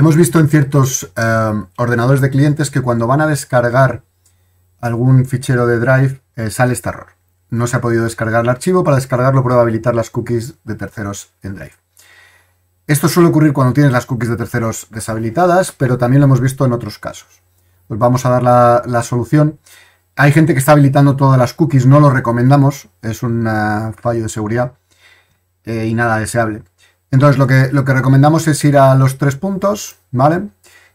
Hemos visto en ciertos em, ordenadores de clientes que cuando van a descargar algún fichero de Drive eh, sale este error. No se ha podido descargar el archivo, para descargarlo prueba habilitar las cookies de terceros en Drive. Esto suele ocurrir cuando tienes las cookies de terceros deshabilitadas, pero también lo hemos visto en otros casos. Pues vamos a dar la, solución. Hay gente que está habilitando todas las cookies, no lo recomendamos, es un ah, fallo de seguridad eh, y nada deseable. Entonces, lo que, lo que recomendamos es ir a los tres puntos, ¿vale?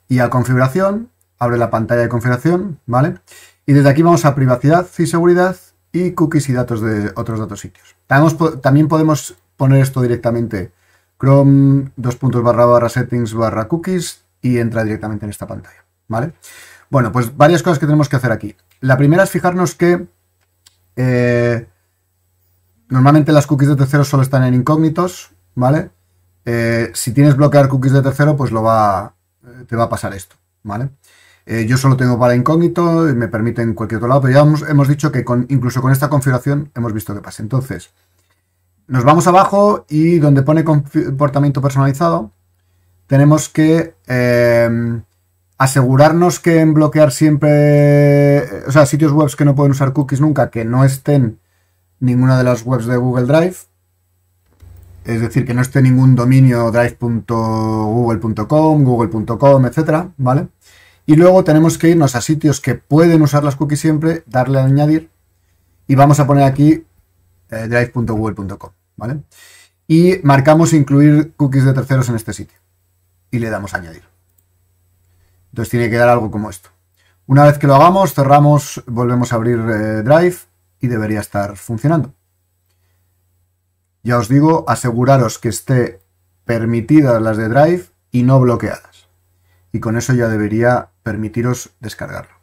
Y a configuración, abre la pantalla de configuración, ¿vale? Y desde aquí vamos a privacidad y seguridad y cookies y datos de otros datos sitios. También podemos poner esto directamente Chrome, dos puntos barra barra settings barra cookies y entra directamente en esta pantalla, ¿vale? Bueno, pues varias cosas que tenemos que hacer aquí. La primera es fijarnos que eh, normalmente las cookies de terceros solo están en incógnitos, ¿vale? Eh, si tienes bloquear cookies de tercero, pues lo va, eh, te va a pasar esto, ¿vale? Eh, yo solo tengo para incógnito, me permite en cualquier otro lado, pero ya hemos, dicho que incluso con esta configuración hemos visto que pasa. Entonces, nos vamos abajo y donde pone comportamiento personalizado, tenemos que em, asegurarnos que en bloquear siempre, o sea, sitios web que no pueden usar cookies nunca, que no estén ninguna de las webs de Google Drive, es decir, que no esté ningún dominio drive.google.com, google.com, etcétera, ¿vale? Y luego tenemos que irnos a sitios que pueden usar las cookies siempre, darle a añadir y vamos a poner aquí eh, drive.google.com, ¿vale? Y marcamos incluir cookies de terceros en este sitio y le damos a añadir. Entonces tiene que dar algo como esto. Una vez que lo hagamos, cerramos, volvemos a abrir eh, Drive y debería estar funcionando. Ya os digo, aseguraros que esté permitidas las de Drive y no bloqueadas. Y con eso ya debería permitiros descargarlo.